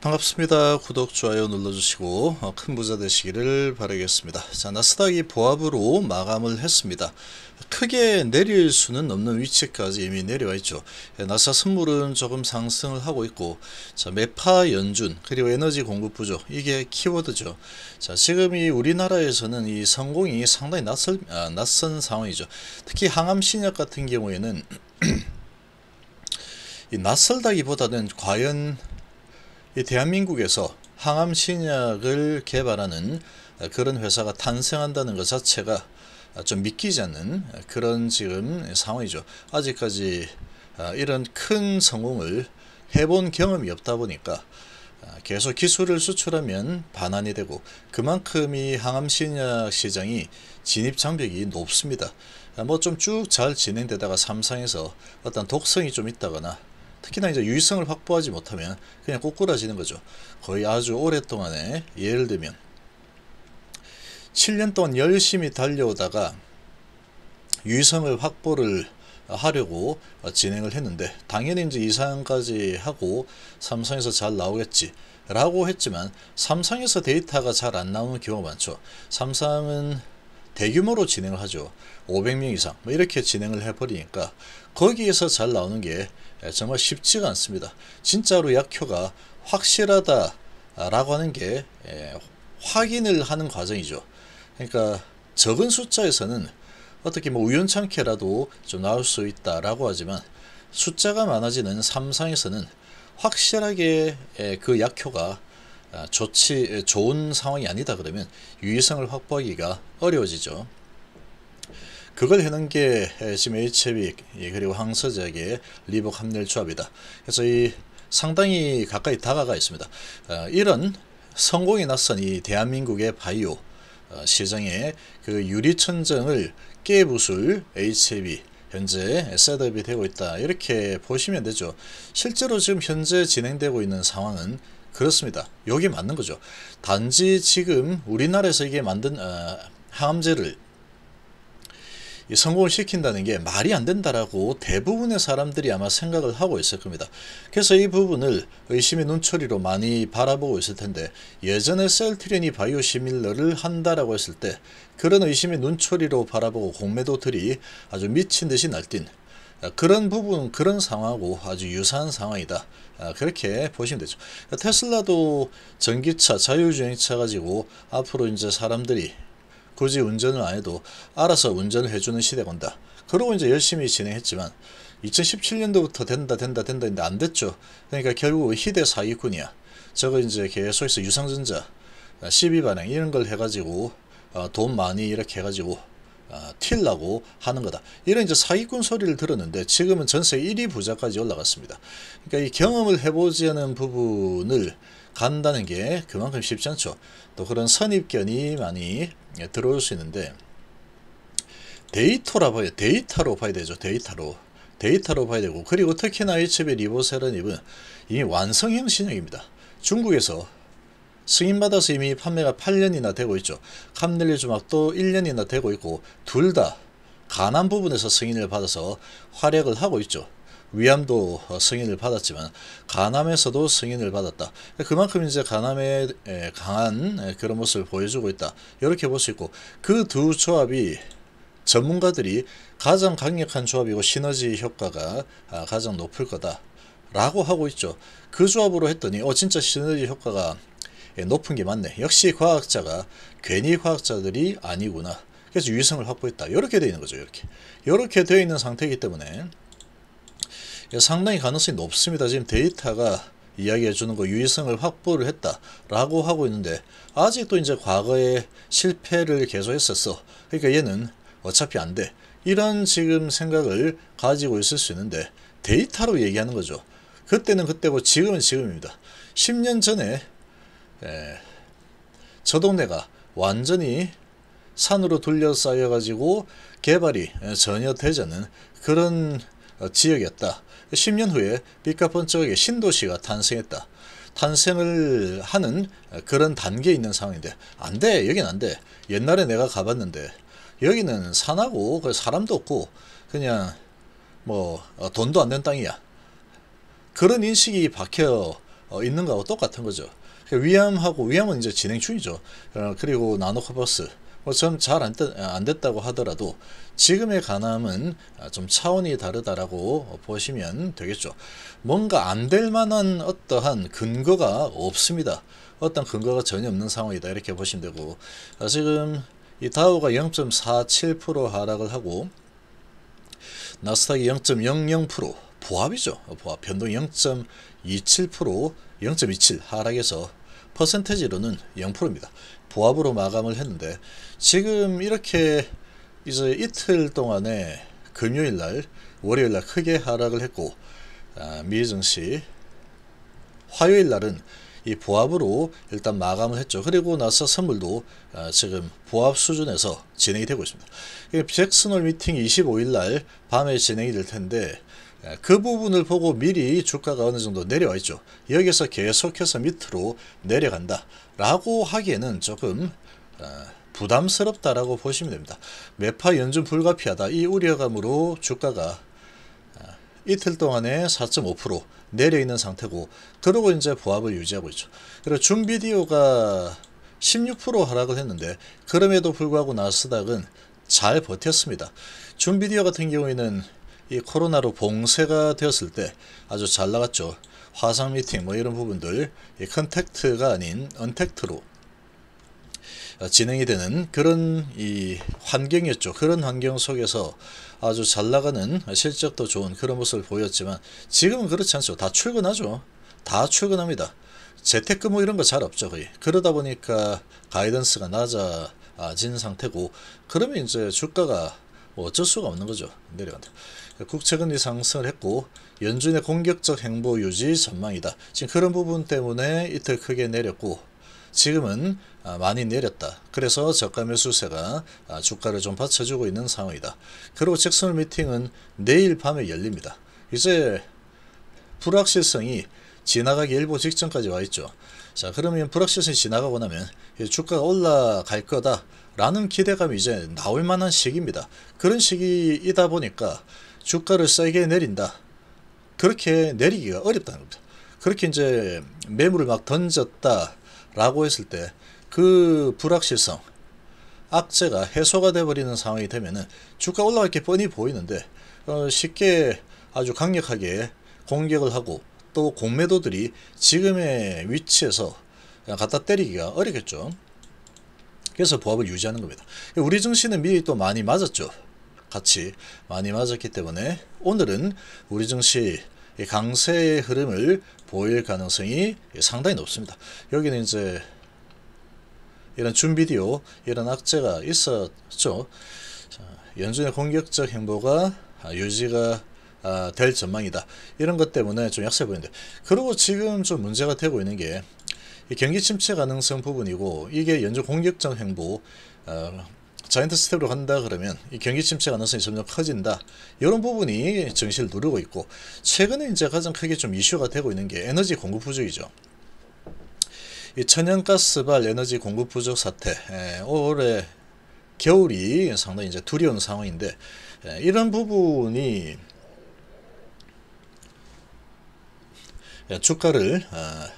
반갑습니다. 구독, 좋아요 눌러주시고 어, 큰 부자 되시기를 바라겠습니다. 자, 나스닥이 보합으로 마감을 했습니다. 크게 내릴 수는 없는 위치까지 이미 내려와 있죠. 예, 나사 선물은 조금 상승을 하고 있고 자, 메파 연준 그리고 에너지 공급 부족 이게 키워드죠. 자, 지금 이 우리나라에서는 이 성공이 상당히 낯설, 아, 낯선 상황이죠. 특히 항암 신약 같은 경우에는 이 낯설다기보다는 과연 대한민국에서 항암 신약을 개발하는 그런 회사가 탄생한다는 것 자체가 좀 믿기지 않는 그런 지금 상황이죠. 아직까지 아, 이런 큰 성공을 해본 경험이 없다 보니까 아, 계속 기술을 수출하면 반환이 되고 그만큼 이 항암 신약 시장이 진입 장벽이 높습니다. 아, 뭐좀 쭉 잘 진행되다가 삼상에서 어떤 독성이 좀 있다거나 특히나 이제 유의성을 확보하지 못하면 그냥 꼬꾸라지는 거죠. 거의 아주 오랫동안에 예를 들면 7년 동안 열심히 달려오다가 유의성을 확보를 하려고 진행을 했는데 당연히 이제 이상까지 하고 삼성에서 잘 나오겠지 라고 했지만 삼성에서 데이터가 잘 안 나오는 경우가 많죠. 삼성은 대규모로 진행을 하죠. 500명 이상 뭐 이렇게 진행을 해버리니까 거기에서 잘 나오는 게 정말 쉽지가 않습니다. 진짜로 약효가 확실하다라고 하는 게 예, 확인을 하는 과정이죠. 그러니까 적은 숫자에서는 어떻게 뭐 우연찮게라도 좀 나올 수 있다라고 하지만 숫자가 많아지는 삼상에서는 확실하게 예, 그 약효가 아, 좋지 좋은 상황이 아니다 그러면 유의성을 확보하기가 어려워지죠. 그걸 해놓게 지금 h 비 예, 그리고 항서제약의 리복 함렬 조합이다. 그래서 이 상당히 가까이 다가가 있습니다. 아, 이런 성공이 났선 이 대한민국의 바이오 아, 시장의 그 유리천정을 깨부술 HB 현재 셋업이 되고 있다 이렇게 보시면 되죠. 실제로 지금 현재 진행되고 있는 상황은 그렇습니다. 여기 맞는 거죠. 단지 지금 우리나라에서 이게 만든 어, 항암제를 성공을 시킨다는 게 말이 안 된다라고 대부분의 사람들이 아마 생각을 하고 있을 겁니다. 그래서 이 부분을 의심의 눈초리로 많이 바라보고 있을 텐데 예전에 셀트리니 바이오 시밀러를 한다라고 했을 때 그런 의심의 눈초리로 바라보고 공매도들이 아주 미친 듯이 날뛴 아, 그런 부분 그런 상황하고 아주 유사한 상황이다 아, 그렇게 보시면 되죠 그러니까 테슬라도 전기차 자율주행차 가지고 앞으로 이제 사람들이 굳이 운전을 안 해도 알아서 운전을 해주는 시대가 온다 그러고 이제 열심히 진행했지만 2017년도부터 된다 된다 된다 했는데 안 됐죠 그러니까 결국 희대 사기꾼이야 저거 이제 계속해서 유상전자 아, 시비 반응 이런 걸 해가지고 돈 많이 이렇게 해가지고 아, 틸라고 하는 거다. 이런 이제 사기꾼 소리를 들었는데 지금은 전세 1위 부자까지 올라갔습니다. 그러니까 이 경험을 해보지 않은 부분을 간다는 게 그만큼 쉽지 않죠. 또 그런 선입견이 많이 예, 들어올 수 있는데 데이터라 봐야 데이터로 봐야 되죠. 데이터로. 데이터로 봐야 되고 그리고 특히나 이 h 의 리보세라닙은 이미 완성형 신형입니다. 중국에서 승인받아서 이미 판매가 8년이나 되고 있죠. 캄넬리 주막도 1년이나 되고 있고 둘 다 가난 부분에서 승인을 받아서 활약을 하고 있죠. 위암도 어, 승인을 받았지만 간암에서도 승인을 받았다. 그만큼 이제 간암에 강한 그런 모습을 보여주고 있다. 이렇게 볼 수 있고 그 두 조합이 전문가들이 가장 강력한 조합이고 시너지 효과가 아, 가장 높을 거다. 라고 하고 있죠. 그 조합으로 했더니 어 진짜 시너지 효과가 예, 높은 게 맞네. 역시 과학자가 괜히 과학자들이 아니구나. 그래서 유의성을 확보했다. 이렇게 되어 있는 거죠. 이렇게. 이렇게 되어 있는 상태이기 때문에 예, 상당히 가능성이 높습니다. 지금 데이터가 이야기해 주는 거 유의성을 확보를 했다라고 하고 있는데 아직도 이제 과거에 실패를 계속했었어. 그러니까 얘는 어차피 안 돼. 이런 지금 생각을 가지고 있을 수 있는데 데이터로 얘기하는 거죠. 그때는 그때고 지금은 지금입니다. 10년 전에 예, 저 동네가 완전히 산으로 둘러싸여 가지고 개발이 예, 전혀 되지 않는 그런 어, 지역이었다. 10년 후에 빛가폰 쪽에 신도시가 탄생했다. 탄생을 하는 어, 그런 단계에 있는 상황인데 안 돼. 여긴 안 돼. 옛날에 내가 가봤는데 여기는 산하고 그 사람도 없고 그냥 뭐 어, 돈도 안 된 땅이야. 그런 인식이 박혀 있는 거하고 똑같은 거죠. 그러니까 위암하고 위암은 이제 진행 중이죠. 어, 그리고 나노커버스 뭐좀잘안 안 됐다고 하더라도 지금의 간암은 좀 차원이 다르다라고 보시면 되겠죠. 뭔가 안 될 만한 어떠한 근거가 없습니다. 어떤 근거가 전혀 없는 상황이다 이렇게 보시면 되고 아, 지금 이 다우가 0.47% 하락을 하고 나스닥이 0.00% 보합이죠. 보합 변동 0.27% 0.27 하락해서 퍼센테지로는 0%입니다. 보합으로 마감을 했는데 지금 이렇게 이제 이틀 동안에 금요일날 월요일날 크게 하락을 했고 아, 미증시 화요일날은 이 보합으로 일단 마감을 했죠. 그리고 나서 선물도 아, 지금 보합 수준에서 진행이 되고 있습니다. 잭슨홀 미팅 25일날 밤에 진행이 될 텐데 예, 그 부분을 보고 미리 주가가 어느 정도 내려와 있죠. 여기서 계속해서 밑으로 내려간다 라고 하기에는 조금 어, 부담스럽다라고 보시면 됩니다. 매파 연준 불가피하다 이 우려감으로 주가가 어, 이틀 동안에 4.5% 내려있는 상태고 그러고 이제 보합을 유지하고 있죠. 그리고 준비디오가 16% 하락을 했는데 그럼에도 불구하고 나스닥은 잘 버텼습니다. 준비디오 같은 경우에는 이 코로나로 봉쇄가 되었을 때 아주 잘 나갔죠. 화상 미팅 뭐 이런 부분들 이 컨택트가 아닌 언택트로 진행이 되는 그런 이 환경이었죠. 그런 환경 속에서 아주 잘 나가는 실적도 좋은 그런 모습을 보였지만 지금은 그렇지 않죠. 다 출근하죠. 다 출근합니다. 재택근무 이런 거 잘 없죠. 거의. 그러다 보니까 가이던스가 낮아진 상태고 그러면 이제 주가가 뭐 어쩔 수가 없는 거죠. 내려간다. 그 국책은이 상승을 했고 연준의 공격적 행보 유지 전망이다. 지금 그런 부분 때문에 이틀 크게 내렸고 지금은 아, 많이 내렸다. 그래서 저가 매수세가 아, 주가를 좀 받쳐주고 있는 상황이다. 그리고 직선 미팅은 내일 밤에 열립니다. 이제 불확실성이 지나가기 일보 직전까지 와 있죠. 자 그러면 불확실성이 지나가고 나면 주가가 올라갈 거다 라는 기대감이 이제 나올 만한 시기입니다. 그런 시기이다 보니까 주가를 세게 내린다. 그렇게 내리기가 어렵다는 겁니다. 그렇게 이제 매물을 막 던졌다라고 했을 때 그 불확실성, 악재가 해소가 돼버리는 상황이 되면은 주가 올라갈 게 뻔히 보이는데 어, 쉽게 아주 강력하게 공격을 하고 또 공매도들이 지금의 위치에서 갖다 때리기가 어렵겠죠. 그래서 보합을 유지하는 겁니다. 우리 증시는 미리 또 많이 맞았죠. 같이 많이 맞았기 때문에 오늘은 우리 증시 강세의 흐름을 보일 가능성이 상당히 높습니다. 여기는 이제 이런 준비디오 이런 악재가 있었죠. 연준의 공격적 행보가 유지가 아, 될 전망이다. 이런 것 때문에 좀 약세 보이는데 그리고 지금 좀 문제가 되고 있는 게 경기 침체 가능성 부분이고 이게 연준 공격적 행보 어, 자이언트 스텝으로 간다 그러면 이 경기 침체 가능성이 점점 커진다. 이런 부분이 증시를 누르고 있고 최근에 이제 가장 크게 좀 이슈가 되고 있는 게 에너지 공급 부족이죠. 이 천연가스발 에너지 공급 부족 사태 에, 올해 겨울이 상당히 이제 두려운 상황인데 에, 이런 부분이 주가를 어,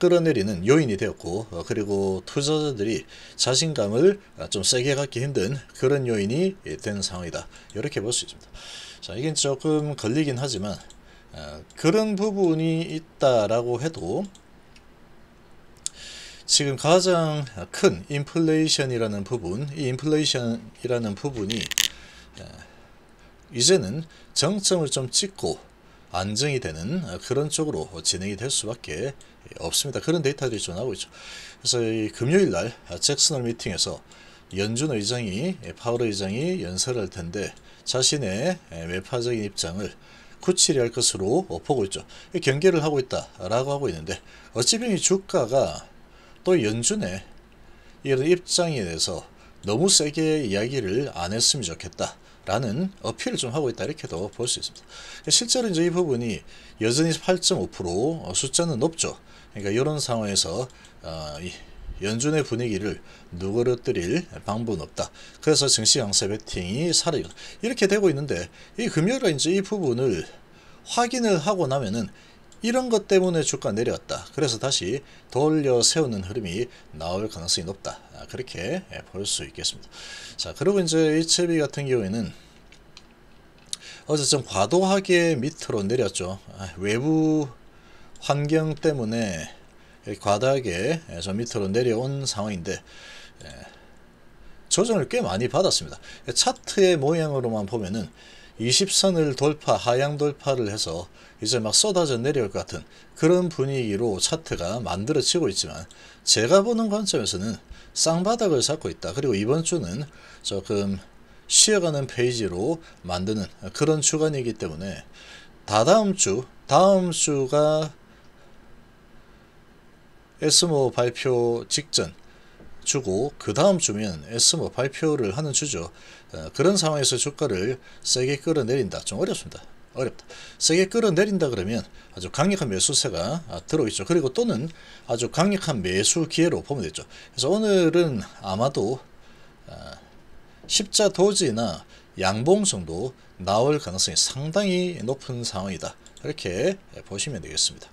끌어내리는 요인이 되었고 어, 그리고 투자자들이 자신감을 어, 좀 세게 갖기 힘든 그런 요인이 예, 된 상황이다. 이렇게 볼 수 있습니다. 자, 이게 조금 걸리긴 하지만 어, 그런 부분이 있다라고 해도 지금 가장 큰 인플레이션이라는 부분, 이 인플레이션이라는 부분이 이제는 정점을 좀 찍고 안정이 되는 그런 쪽으로 진행이 될 수밖에 없습니다. 그런 데이터들이 좀 나오고 있죠. 그래서 금요일 날 잭슨홀 미팅에서 연준 의장이 파월 의장이 연설할 텐데 자신의 외파적인 입장을 굳히리 할 것으로 보고 있죠. 경계를 하고 있다라고 하고 있는데 어찌병이 주가가 또 연준의 이런 입장에 대해서 너무 세게 이야기를 안 했으면 좋겠다. 라는 어필을 좀 하고 있다 이렇게도 볼 수 있습니다. 그러니까 실제로 이제 이 부분이 여전히 8.5% 숫자는 높죠. 그러니까 이런 상황에서 어, 연준의 분위기를 누그러뜨릴 방법은 없다. 그래서 증시 양세 배팅이 살아요. 이렇게 되고 있는데 이 금요일에 이제 이 부분을 확인을 하고 나면은 이런 것 때문에 주가 내렸다. 그래서 다시 돌려 세우는 흐름이 나올 가능성이 높다. 아, 그렇게 예, 볼수 있겠습니다. 자, 그리고 이제 HB 같은 경우에는 어제 좀 과도하게 밑으로 내렸죠. 아, 외부 환경 때문에 과다하게 저 예, 밑으로 내려온 상황인데 예, 조정을 꽤 많이 받았습니다. 그 차트의 모양으로만 보면은 20선을 돌파, 하향 돌파를 해서 이제 막 쏟아져 내려올 것 같은 그런 분위기로 차트가 만들어지고 있지만 제가 보는 관점에서는 쌍바닥을 잡고 있다. 그리고 이번 주는 조금 쉬어가는 페이지로 만드는 그런 주간이기 때문에 다다음 주, 다음 주가 에스모 발표 직전 주고 그 다음 주면 S모 뭐 발표를 하는 주죠. 어, 그런 상황에서 주가를 세게 끌어내린다. 좀 어렵습니다. 어렵다. 세게 끌어내린다 그러면 아주 강력한 매수세가 아, 들어있죠. 그리고 또는 아주 강력한 매수 기회로 보면 되죠. 그래서 오늘은 아마도 아, 십자 도지나 양봉 정도 나올 가능성이 상당히 높은 상황이다. 이렇게 보시면 되겠습니다.